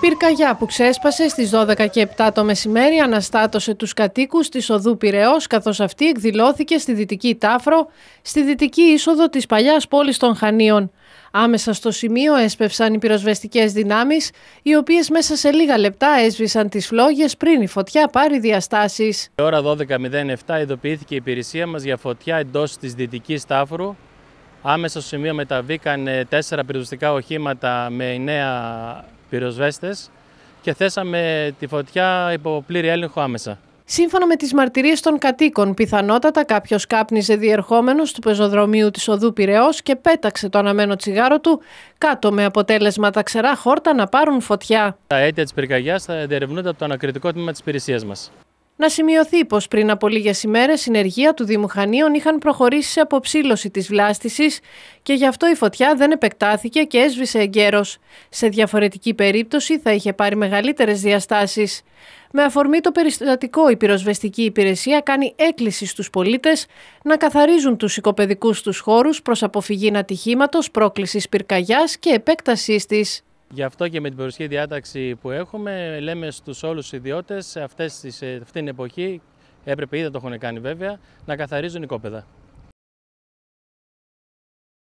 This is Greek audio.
Πυρκαγιά που ξέσπασε στις 12 και 7 το μεσημέρι αναστάτωσε τους κατοίκους της οδού Πυραιός, καθώς αυτή εκδηλώθηκε στη Δυτική Τάφρο, στη δυτική είσοδο της Παλιάς Πόλης των Χανίων. Άμεσα στο σημείο έσπευσαν οι πυροσβεστικές δυνάμεις, οι οποίες μέσα σε λίγα λεπτά έσβησαν τις φλόγες πριν η φωτιά πάρει διαστάσεις. Η ώρα 12.07 ειδοποιήθηκε η υπηρεσία μας για φωτιά εντός της δυτικής Τάφρου Άμεσα στο σημείο μεταβήκαν τέσσερα πυροσβεστικά οχήματα με νέα πυροσβέστες και θέσαμε τη φωτιά υπό πλήρη έλεγχο άμεσα. Σύμφωνα με τις μαρτυρίες των κατοίκων, πιθανότατα κάποιος κάπνιζε διερχόμενος του πεζοδρομίου της οδού Πυραιός και πέταξε το αναμένο τσιγάρο του κάτω με αποτέλεσμα τα ξερά χόρτα να πάρουν φωτιά. Τα αίτια της πυρκαγιάς θα διερευνούνται από το ανακριτικό τμήμα της υπηρεσίας μας. Να σημειωθεί πως πριν από λίγες ημέρες συνεργεία του Δήμου Χανίων είχαν προχωρήσει σε αποψήλωση της βλάστησης και γι' αυτό η φωτιά δεν επεκτάθηκε και έσβησε εγκαίρως. Σε διαφορετική περίπτωση θα είχε πάρει μεγαλύτερες διαστάσεις. Με αφορμή το περιστατικό, η πυροσβεστική υπηρεσία κάνει έκκληση στους πολίτες να καθαρίζουν τους οικοπαιδικούς τους χώρους προς αποφυγή ατυχήματο πρόκλησης πυρκαγιάς και επέκτασής της. Γι' αυτό και με την περιουσιακή διάταξη που έχουμε, λέμε στους όλους τους ιδιώτες ε, αυτή την εποχή, έπρεπε ήδη να το έχουν κάνει βέβαια, να καθαρίζουν οικόπεδα.